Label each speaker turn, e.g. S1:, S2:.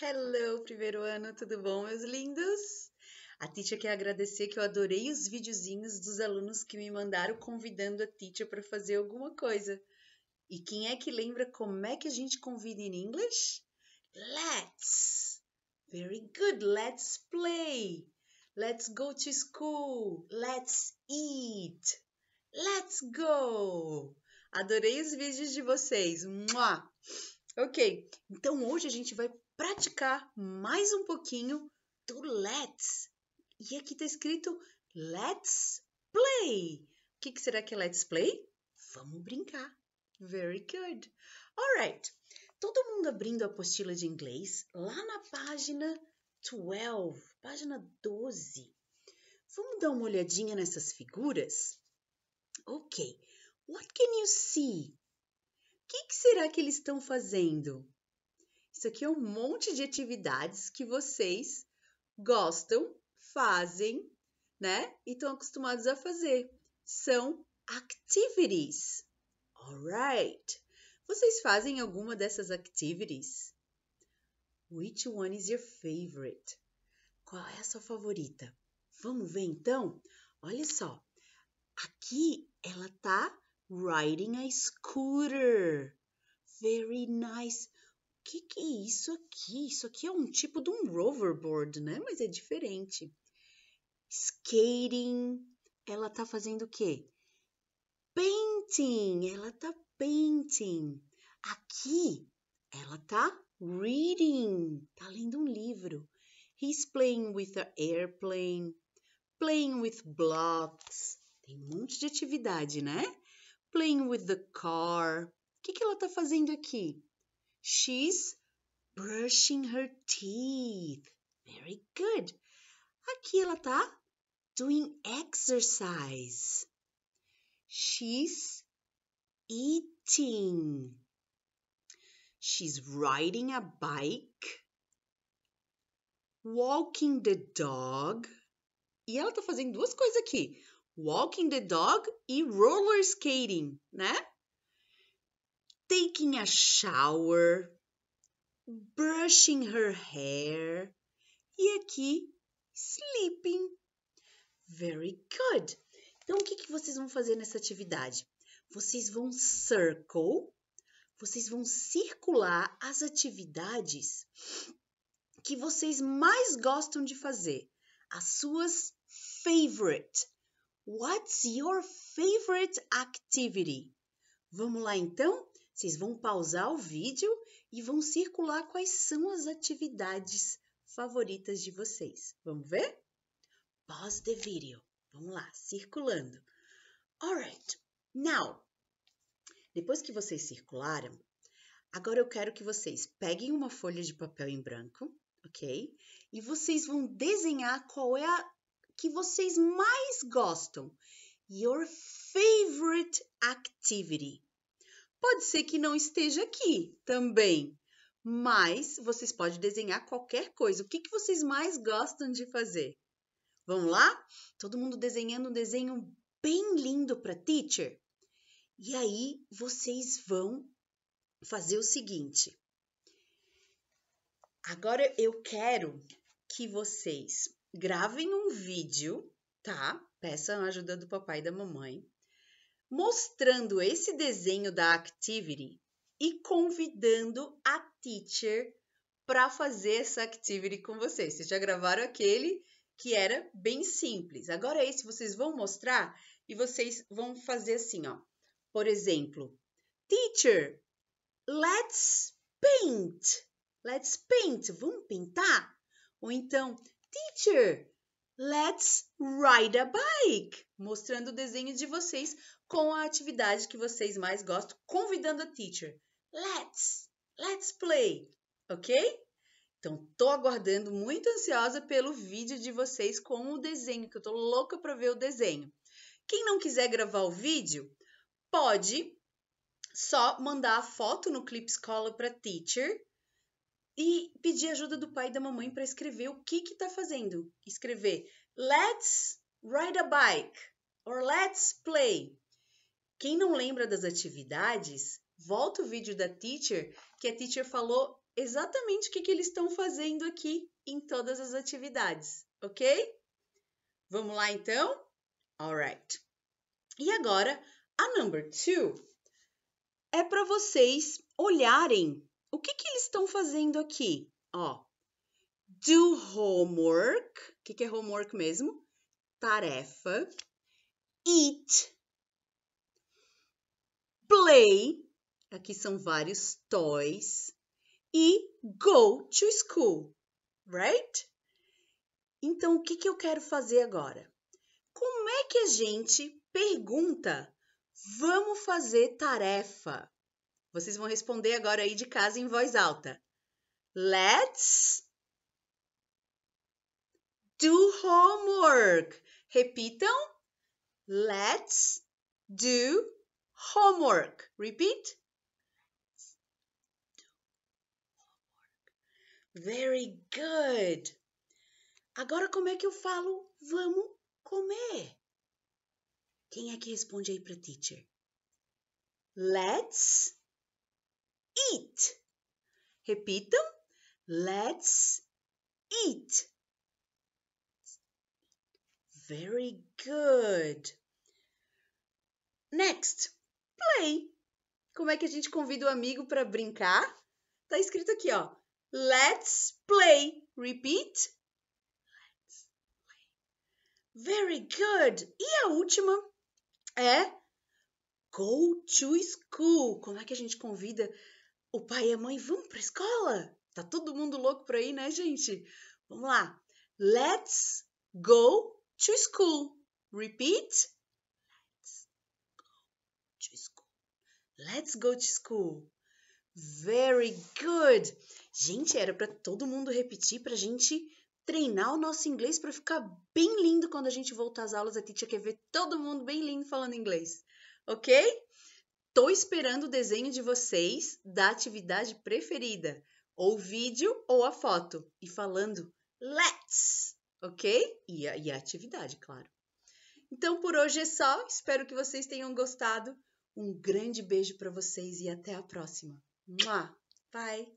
S1: Hello, primeiro ano, tudo bom, meus lindos? A Titia quer agradecer que eu adorei os videozinhos dos alunos que me mandaram convidando a Titia para fazer alguma coisa. E quem é que lembra como é que a gente convida em inglês? Let's! Very good, let's play! Let's go to school! Let's eat! Let's go! Adorei os vídeos de vocês! Mua! Ok, então hoje a gente vai praticar mais um pouquinho do let's. E aqui está escrito let's play. O que, que será que é let's play? Vamos brincar. Very good. Alright, todo mundo abrindo a apostila de inglês lá na página 12, página 12. Vamos dar uma olhadinha nessas figuras? Ok, what can you see? será que eles estão fazendo? Isso aqui é um monte de atividades que vocês gostam, fazem, né? E estão acostumados a fazer. São activities. Alright. Vocês fazem alguma dessas activities? Which one is your favorite? Qual é a sua favorita? Vamos ver então? Olha só. Aqui ela tá riding a scooter very nice. O que, que é isso aqui? Isso aqui é um tipo de um hoverboard, né? Mas é diferente. Skating. Ela tá fazendo o quê? Painting. Ela tá painting. Aqui, ela tá reading. Tá lendo um livro. He's playing with an airplane. Playing with blocks. Tem um monte de atividade, né? Playing with the car que, que ela está fazendo aqui? She's brushing her teeth. Very good. Aqui ela está doing exercise. She's eating. She's riding a bike. Walking the dog. E ela está fazendo duas coisas aqui: walking the dog e roller skating, né? taking a shower, brushing her hair. E aqui, sleeping. Very good. Então, o que, que vocês vão fazer nessa atividade? Vocês vão circle, vocês vão circular as atividades que vocês mais gostam de fazer, as suas favorite. What's your favorite activity? Vamos lá então? Vocês vão pausar o vídeo e vão circular quais são as atividades favoritas de vocês. Vamos ver? Pause the video. Vamos lá, circulando. Alright, now. Depois que vocês circularam, agora eu quero que vocês peguem uma folha de papel em branco, ok? E vocês vão desenhar qual é a que vocês mais gostam. Your favorite activity. Pode ser que não esteja aqui também, mas vocês podem desenhar qualquer coisa. O que, que vocês mais gostam de fazer? Vamos lá? Todo mundo desenhando um desenho bem lindo para teacher. E aí vocês vão fazer o seguinte. Agora eu quero que vocês gravem um vídeo, tá? Peçam a ajuda do papai e da mamãe mostrando esse desenho da activity e convidando a teacher para fazer essa activity com vocês. Vocês já gravaram aquele que era bem simples. Agora esse vocês vão mostrar e vocês vão fazer assim, ó. Por exemplo, teacher, let's paint. Let's paint. Vamos pintar? Ou então, teacher, Let's ride a bike, mostrando o desenho de vocês com a atividade que vocês mais gostam, convidando a teacher. Let's, let's play, ok? Então, tô aguardando, muito ansiosa pelo vídeo de vocês com o desenho, que eu tô louca para ver o desenho. Quem não quiser gravar o vídeo, pode só mandar a foto no Clip Escola para teacher e pedir ajuda do pai e da mamãe para escrever o que está fazendo. Escrever Let's ride a bike or Let's play. Quem não lembra das atividades, volta o vídeo da teacher, que a teacher falou exatamente o que, que eles estão fazendo aqui em todas as atividades, ok? Vamos lá então? Alright. E agora, a number two é para vocês olharem o que, que eles estão fazendo aqui? Ó, do homework, o que, que é homework mesmo? Tarefa. Eat. Play, aqui são vários toys. E go to school, right? Então, o que, que eu quero fazer agora? Como é que a gente pergunta vamos fazer tarefa? Vocês vão responder agora aí de casa em voz alta. Let's do homework. Repitam. Let's do homework. Repeat. Very good. Agora como é que eu falo vamos comer? Quem é que responde aí para teacher? Let's eat. Repitam. Let's eat. Very good. Next, play. Como é que a gente convida o amigo para brincar? Tá escrito aqui, ó. Let's play. Repeat. Let's play. Very good. E a última é go to school. Como é que a gente convida o pai e a mãe vão para a escola. Tá todo mundo louco por aí, né, gente? Vamos lá. Let's go to school. Repeat. Let's go to school. Let's go to school. Very good. Gente, era para todo mundo repetir para a gente treinar o nosso inglês para ficar bem lindo quando a gente voltar às aulas. A Titi quer ver todo mundo bem lindo falando inglês. OK? Estou esperando o desenho de vocês da atividade preferida, ou o vídeo ou a foto, e falando let's, ok? E a, e a atividade, claro. Então por hoje é só, espero que vocês tenham gostado. Um grande beijo para vocês e até a próxima. Mua! Bye!